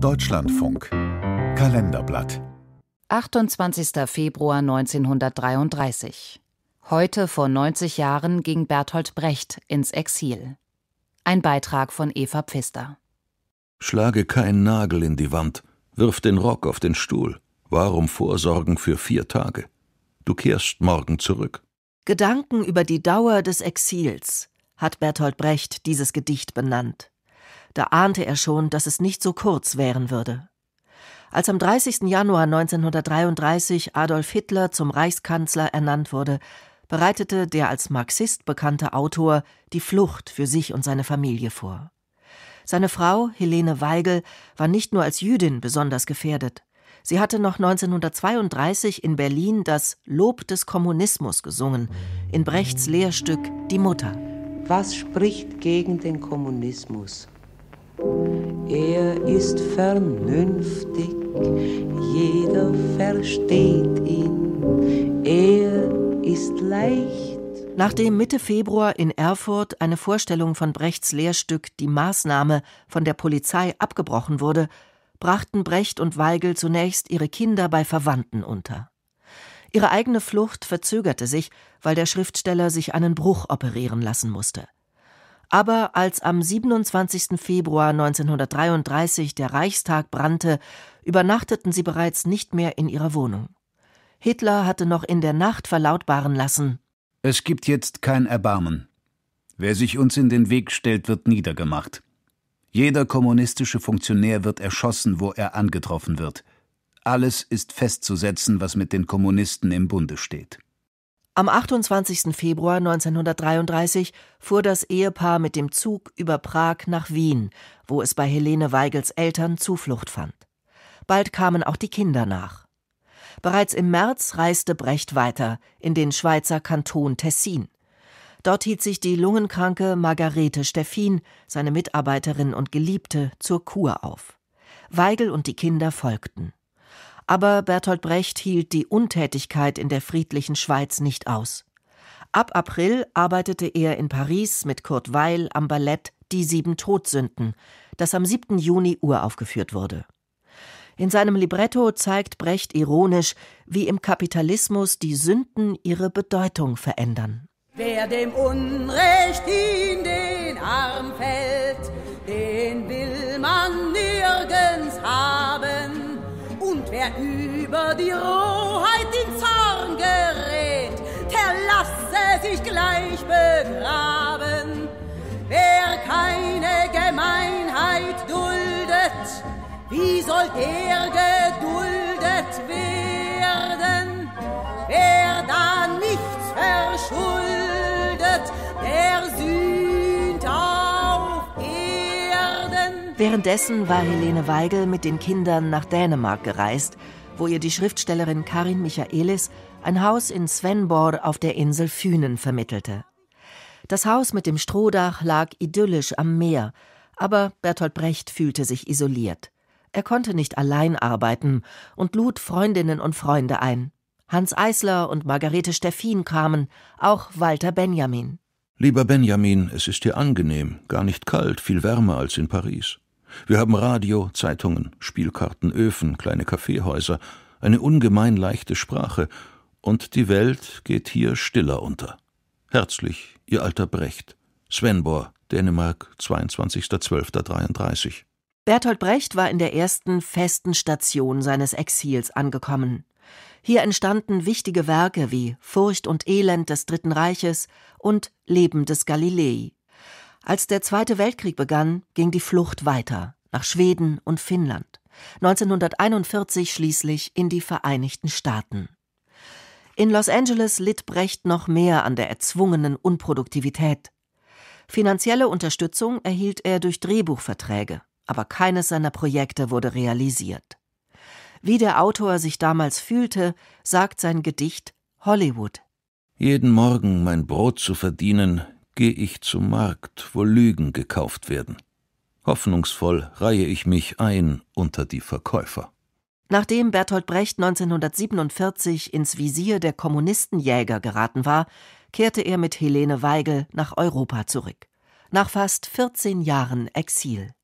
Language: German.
Deutschlandfunk Kalenderblatt 28. Februar 1933. Heute vor 90 Jahren ging Bertolt Brecht ins Exil. Ein Beitrag von Eva Pfister. Schlage keinen Nagel in die Wand, wirf den Rock auf den Stuhl. Warum vorsorgen für vier Tage? Du kehrst morgen zurück. Gedanken über die Dauer des Exils hat Bertolt Brecht dieses Gedicht benannt. Da ahnte er schon, dass es nicht so kurz währen würde. Als am 30. Januar 1933 Adolf Hitler zum Reichskanzler ernannt wurde, bereitete der als Marxist bekannte Autor die Flucht für sich und seine Familie vor. Seine Frau, Helene Weigel, war nicht nur als Jüdin besonders gefährdet. Sie hatte noch 1932 in Berlin das Lob des Kommunismus gesungen, in Brechts Lehrstück Die Mutter. Was spricht gegen den Kommunismus? er ist vernünftig, jeder versteht ihn, er ist leicht. Nachdem Mitte Februar in Erfurt eine Vorstellung von Brechts Lehrstück Die Maßnahme von der Polizei abgebrochen wurde, brachten Brecht und Weigel zunächst ihre Kinder bei Verwandten unter. Ihre eigene Flucht verzögerte sich, weil der Schriftsteller sich einen Bruch operieren lassen musste. Aber als am 27. Februar 1933 der Reichstag brannte, übernachteten sie bereits nicht mehr in ihrer Wohnung. Hitler hatte noch in der Nacht verlautbaren lassen Es gibt jetzt kein Erbarmen. Wer sich uns in den Weg stellt, wird niedergemacht. Jeder kommunistische Funktionär wird erschossen, wo er angetroffen wird. Alles ist festzusetzen, was mit den Kommunisten im Bunde steht. Am 28. Februar 1933 fuhr das Ehepaar mit dem Zug über Prag nach Wien, wo es bei Helene Weigels Eltern Zuflucht fand. Bald kamen auch die Kinder nach. Bereits im März reiste Brecht weiter in den Schweizer Kanton Tessin. Dort hielt sich die lungenkranke Margarete Steffin, seine Mitarbeiterin und Geliebte, zur Kur auf. Weigel und die Kinder folgten. Aber Bertolt Brecht hielt die Untätigkeit in der friedlichen Schweiz nicht aus. Ab April arbeitete er in Paris mit Kurt Weil am Ballett Die Sieben Todsünden, das am 7. Juni uraufgeführt wurde. In seinem Libretto zeigt Brecht ironisch, wie im Kapitalismus die Sünden ihre Bedeutung verändern. Wer dem Unrecht in den Arm fällt, den will man nirgends haben. Wer über die Rohheit in Zorn gerät, der lasse sich gleich begraben. Wer keine Gemeinheit duldet, wie soll der geduldet werden? Währenddessen war Helene Weigel mit den Kindern nach Dänemark gereist, wo ihr die Schriftstellerin Karin Michaelis ein Haus in Svenborg auf der Insel Fünen vermittelte. Das Haus mit dem Strohdach lag idyllisch am Meer, aber Bertolt Brecht fühlte sich isoliert. Er konnte nicht allein arbeiten und lud Freundinnen und Freunde ein. Hans Eisler und Margarete Steffin kamen, auch Walter Benjamin. Lieber Benjamin, es ist hier angenehm, gar nicht kalt, viel wärmer als in Paris. Wir haben Radio, Zeitungen, Spielkarten, Öfen, kleine Kaffeehäuser, eine ungemein leichte Sprache, und die Welt geht hier stiller unter. Herzlich, Ihr alter Brecht. Svenbor, Dänemark, 22.12.33. Bertolt Brecht war in der ersten festen Station seines Exils angekommen. Hier entstanden wichtige Werke wie Furcht und Elend des Dritten Reiches und Leben des Galilei. Als der Zweite Weltkrieg begann, ging die Flucht weiter nach Schweden und Finnland, 1941 schließlich in die Vereinigten Staaten. In Los Angeles litt Brecht noch mehr an der erzwungenen Unproduktivität. Finanzielle Unterstützung erhielt er durch Drehbuchverträge, aber keines seiner Projekte wurde realisiert. Wie der Autor sich damals fühlte, sagt sein Gedicht Hollywood. Jeden Morgen mein Brot zu verdienen, gehe ich zum Markt, wo Lügen gekauft werden. Hoffnungsvoll reihe ich mich ein unter die Verkäufer. Nachdem Bertolt Brecht 1947 ins Visier der Kommunistenjäger geraten war, kehrte er mit Helene Weigel nach Europa zurück. Nach fast 14 Jahren Exil.